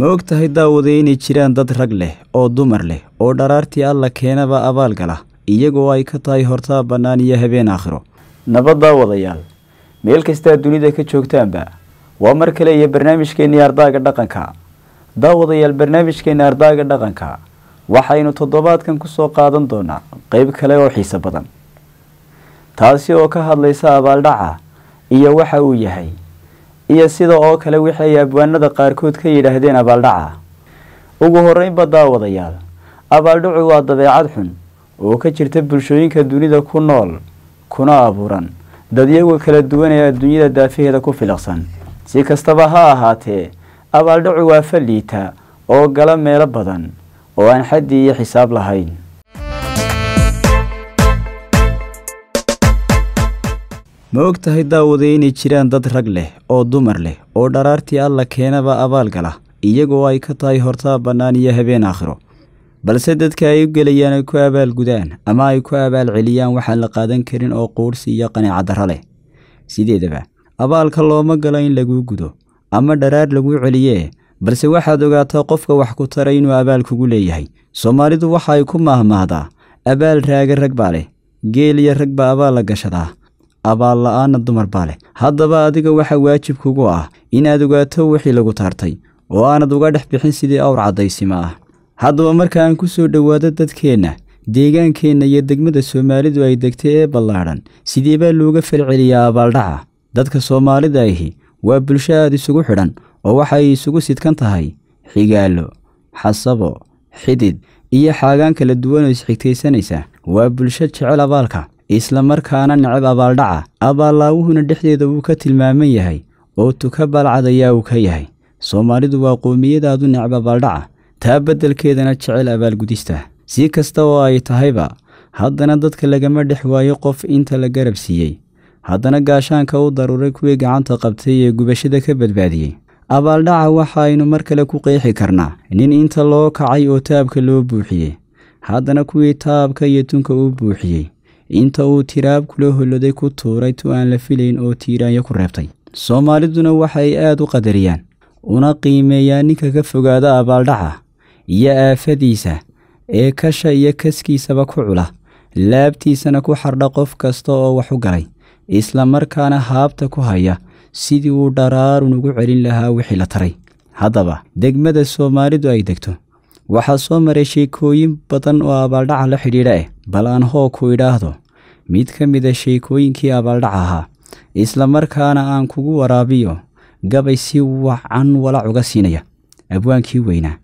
ma og tahay daawaday inay jiraan dad rag leh oo dumar leh oo dharaartii alla keenaba abaal gala iyagoo ay ka tahay hortaa bannaan iyo habeen aakhiro nabaddaa daawadayaal meel kastaa dunida ka joogtaanba waa mar kale iyo barnaamijkeennii ardaaga dhaqanka daawadayaal barnaamijkeenna ardaaga dhaqanka waxaynu toddobaadkan kusoo qaadan doonaa qayb kale oo xiise badan taasi oo ka hadlaysa abaaldhaca iyo waxa uu yahay iyo sida oo kale wixii ay abwaanada qaarkood ka yidhaahdeen abaaldhaca ugu horreynba daawadayaal abaaldhacu waa dabeecad xun oo ka jirta bulshooyinka dunida ku nool kuna abuuran dad iyagu kala duwan ee adduunyada daafaheeda ku filiqsan si kastaba ha ahaatee abaaldhacu waa fa liita oo gala meelo badan oo aan xaddi iyo xisaab lahayn ma og tahay daawade inay jiraan dad rag leh oo dumar leh oo dharaartii alla keenaba abaalgala iyagoo ay ka tahay hortaa bannaan iyo habeen aakhiro balse dadka ay u gelayaan ay ku abaalgudaan ama ay ku abaal celiyaan waxaan la qaadan karin oo quursi iyo qanaacadarra leh sideedaba abaalka looma galo in laguu gudo ama dharaar laguu celiyee balse waxaad ogaataa qofka wax ku tara inuu abaal kugu leeyahay soomaalidu waxa ay ku maahmaahdaa abaal raaga rag baa leh geel iyo rag baa abaal la gashadaa abaal dumar baa leh haddaba adiga waxaa waajib kugu ah inaad ogaato wixii lagu taartay oo aanad uga dhex bixin sidii awr caddaysimaa ah haddaba marka aan ku soo dhowaado dadkeenna deegaankeenna iyo degmada soomaalidu ay degtay ee ballaadhan sidii baa looga falceliyaa abaaldhaca dadka soomaalida ahi waa bulsho aad isugu xidhan oo waxay isugu sidkan tahay xigaallo xasabo xidid iyo xaagaan kala duwan duwanoo isxigtaysanaysa waa bulsho jecel abaalka isla markaana necab abaaldhaca abaallaawuhuna dhexdeeda wuu ka tilmaaman yahay oo tuka balcadayaa uu ka yahay soomaalidu waa qoomiyadaadu necab abaaldhaca taa beddelkeedana jecel abaalgudista si kasta oo ay tahayba haddana dadka lagama dhex waayo qof inta la garab siiyey haddana gaashaanka u daruuray kuwii gacanta qabtay ee gubashada ka badbaadiyey abaaldhaca waxa aynu mar kale ku qeexi karnaa nin inta loo kacay oo taabka loo buuxiyey haddana kuwii taabka iyo tunka uu buuxiyey inta uu tiraab kula holoday ku tuuray tu aan la filayn oo tiiraanyo ku reebtay soomaaliduna waxay aada u qadariyaan una qiimeeyaan ninka ka fogaada abaaldhaca iyo aafadiisa ee kasha iyo kaskiisaba ku cula laabtiisana ku xardha qof kasta oo wax u galay isla markaana haabta ku haya sidii uu dharaarun ugu celin lahaa wixii la taray haddaba degmada soomaalidu ay degto waxaa soo maray sheekooyin badan oo abaaldhaca la xidhiidha eh bal aan hoo ku idhaahdo mid ka mida ah sheekooyinkii abaaldhac ahaa isla markaana aan kugu waraabiyo gabay si wacan walac uga siinaya abwaankii weynaa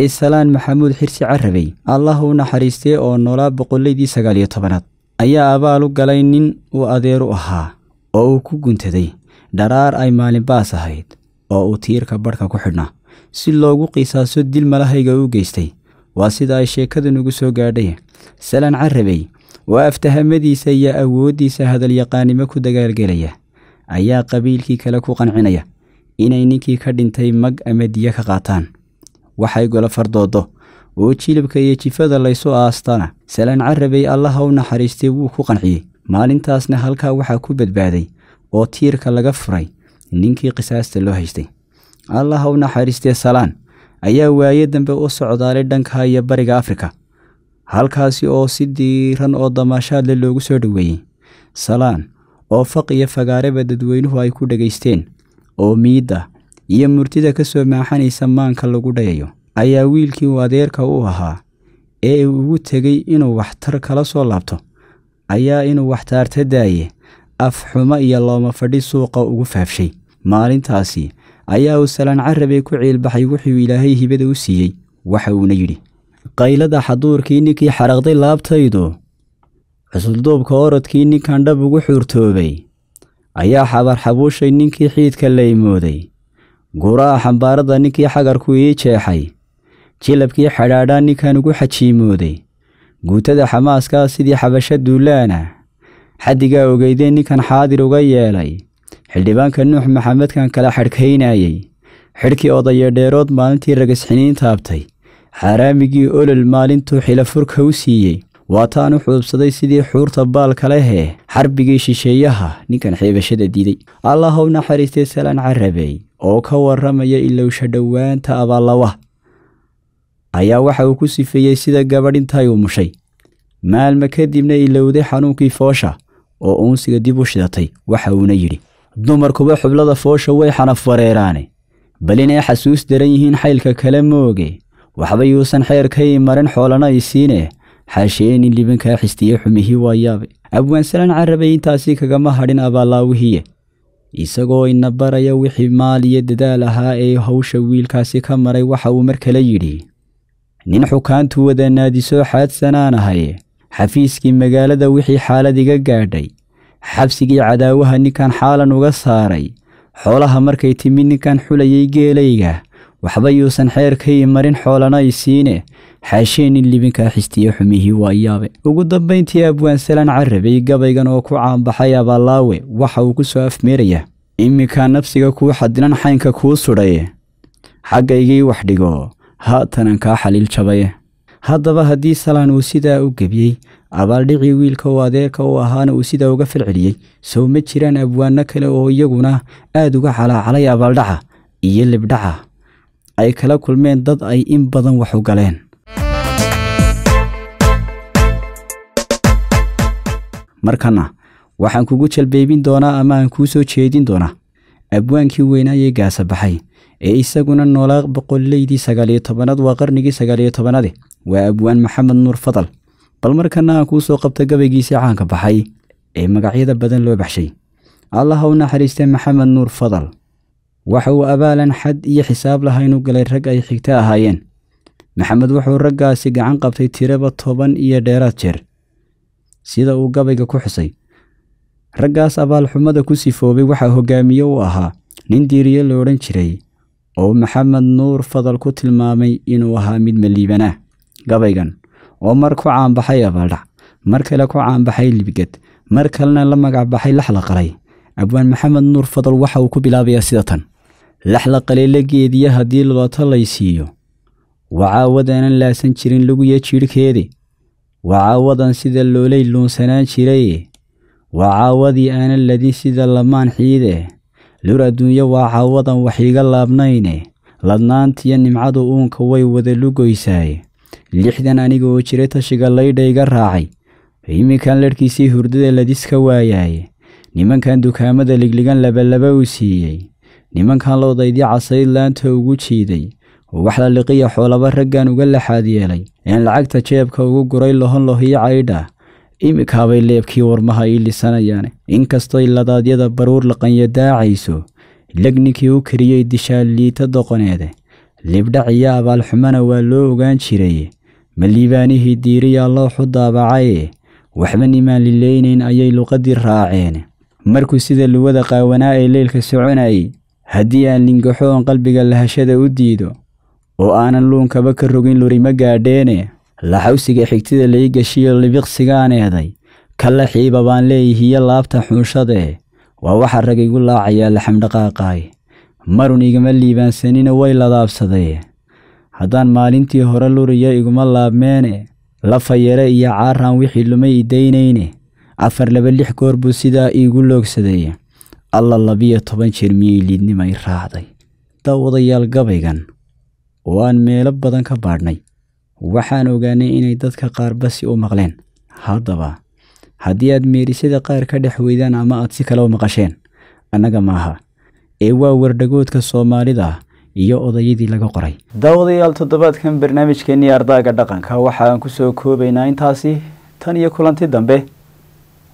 ee salaan maxamuud xirsi carabey allah u naxariistee oo noolaa boqollaydii sagaaliyo tobanaad ayaa abaal u galay nin uu adeeru ahaa oo uu ku guntaday dharaar ay maalinbaas ahayd oo uu tiirka badhka ku xidhnaa si loogu qisaaso dil malahayga u geystay waa sida ay sheekada nugu soo gaadhay salaan carabey oo aftahamadiisa iyo awooddiisa hadalyaqaanimo ku dagaalgelaya ayaa qabiilkii kale ku qancinaya inay ninkii ka dhintay mag ama diyo ka qaataan waxay gola fardoodo oo jilibka iyo jifada laysu aastana salaan carrabay allaha u naxariistay wuu ku qanciyey maalintaasna halkaa waxaa ku badbaaday oo tiirka laga furay ninkii qisaasta loo haystay allaha u naxariistee salaan ayaa waaye dambe u socdaalay dhanka iyo bariga afrika halkaasi oo si diiran oo damaashaadle loogu soo dhoweeyey salaan oo faq iyo fagaareba dadweynuhu ay ku dhegaysteen oo miidda iyo murtida ka soo maaxanaysa maanka lagu dhayayo ayaa wiilkii uu adeerka u ahaa ee ugu tegay inuu waxtar kala soo laabto ayaa inuu waxtaarta daaye af xumo iyo looma fadhi suuqa ugu faafshay maalintaasi ayaa uu salaan carabe ku ciilbaxay wuxuu ilaahay hibada u siiyey waxa uuna yidhi qaylada xaduurkii ninkii xaraqday laabtaydu cusulduubka orodkii ninkan dhab ugu xuurtoobay ayaa xabar xabuushay ninkii xiidka laymooday guuraha xambaarada ninkii xagarku ii jeexay jilabkii xadhaadhaa ninkan ugu xajiimooday guutada xamaaskaa sidii xabasho duulaana xaddigaa ogeydee ninkan xaadir uga yeelay xildhibaanka nuux maxamedkan kala xadhkaynayey xidhkii odayo dheerood maalintii ragisxiniin taabtay xaaraamigii olol maalintuu xilafurka u siiyey waa taanu xuubsaday sidii xuurta baalka lehee xarbigii shisheeyaha ninkan xiibashada diiday allahow naxariistay salaan carabey oo ka warramaya ilowsha dhowaanta abaallawa ayaa waxa uu ku sifeeyey sida gabadh intaayuu mushay maalma kadibna ilowday xanuunkii foosha oo uunsiga dib u shidatay waxa uuna yidhi dumarkuba xublada foosha way xanaf wareeraane bal inay xasuus daran yihiin xaylka kale mooge waxba yuusan xeerkay marin xoolana ay siine xaashiyeen in dhibankaa xistiye xumihii waa yaabe abwaansalaan carabay intaasi kagama hadhin abaalaawihiye isagoo ina baraya wixii maal iyo dadaal ahaa ee hawsha wiilkaasi ka maray waxa uu mar kale yidhi nin xukaantu wada naadisoo xaadsanaan ahay xafiiskii magaalada wixii xaalad iga gaadhay xabsigii cadaawaha ninkan xaalan uga saaray xoolaha markay timi ninkan xulayay geelayga waxba yuusan xeerkayii marin xoolana i siine xaasheenin libinkaa xistiye xumihii waa yaabe ugu dambayntii abwaansalaan carabay gabaygan oo ku caanbaxay abaallaawe waxa uu ku soo afmeerayaa iminkaa nafsiga kuu xadinan xaynka kuu sudhaye xaggaygii wax dhigo haatanan kaa xaliil jabaye haddaba haddii salaan uu sidaa u gebiyey abaaldhicii wiilka oo adeerka oo ahaana uu sidaa uga falceliyey sow ma jiraan abwaanno kale oo iyaguna aad uga calaacalay abaaldhaca iyo libdhaca ay kala kulmeen dad ay in badan wax u galeen markana waxaan kugu jalbeebin doonaa ama aan kuu soo jeedin doonaa abwaankii weynaayee gaasa baxay ee isaguna noolaa boqollaydii sagaaliyo tobanaad waa qarnigii sagaaliyo tobanaade waa abwaan maxamed nuur fadal bal markana aan kuu soo qabta gabaygiisii caanka baxay ee magacyada badan loo baxshay allah u naxariistee maxamed nuur fadal waxa uu abaalan xad iyo xisaab lahaynu galay rag ay xigto ahaayeen maxamed wuxuu raggaasi gacan qabtay tiraba toban iyo dheeraad jeer sida uu gabayga ku xusay raggaas abaalxumada ku sifoobay waxaa hogaamiye u ahaa nin diiriye la odhan jiray oo maxamed nuur fadal ku tilmaamay inuu ahaa mid maliibanaa gabaygan oo mar ku caanbaxay abaaldhac mar kale ku caanbaxay libgad mar kalena la magacbaxay baxay laxla qalay abwaan maxamed nuur fadal waxa uu ku bilaabayaa sida tan laxla qaleella geediya haddii looto laysiiyo wacaawadaanan laasan jirin luguya jidhkeede wacaawadan sida loolay luunsanaan jiraye waa caawadii aanan ladin sida lamaan xiide lur adduunye waa caawadan wax iiga laabnayne ladnaantiyo nimcadu uunka way wada lugoysaaye lixdan aniga oo jiray tashiga laydha iga raacay iminkan ladhkiisii hurdada ladiska waayaaye nimankan dukaamada ligligan labalaba uu siiyey nimankan loodaydii casayd laanta ugu jiiday ubaxda liqiya xoolaba raggan uga laxaad yeelay een lacagta jeebka ugu guray lohon lohiyo caydha iminkaabay leebkii warmaha ii lisanayaane inkastoy ladaadyada baruur laqanya daacayso ilag ninkii u kariyey liita doqoneede libdhac iyo abaalxumana waa loo ogaan jiray ma liibaanihii diiriyaa looxu daabacaye waxba nimaan lileynayn ayay luqaddii raaceen markuu sida luwada qaawanaa ee leylka soconayay haddii aan lingaxoon qalbiga lahashada u diido oo aanan luunkaba ka rogin lurima gaadheene laxawsiga xigtida lai gashiyo libiqsigaan eeday kalla xiiba baan leeyihiyo laabta xuunshadee eh. waa waxa rag igu laacayaa laxamdhaqaaqaay marun igama liibaansanina way ladaabsadee haddaan maalintii hore luriyo iguma laabmeene lafayare iyo caaraan wixii lumay idaynayne afar laba lix goor buu sidaa iigu loogsadeye alla labiyo toban jeer miyay liidnimay raacday daawadayaal gabaygan oo aan meelo badan ka baadhnay waxaan ogaanay inay dadka qaar basi u maqleen haddaba haddii aad meerisyada qaar ka dhex weydaan ama aad si kale u maqasheen annaga maaha ee waa wardhagoodka soomaalida iyo odayadii laga qoray daawadayaal toddobaadkan barnaamijkeennii ardaaga dhaqanka waxaan ku soo koobaynaa intaasi tan iyo kulanti dambe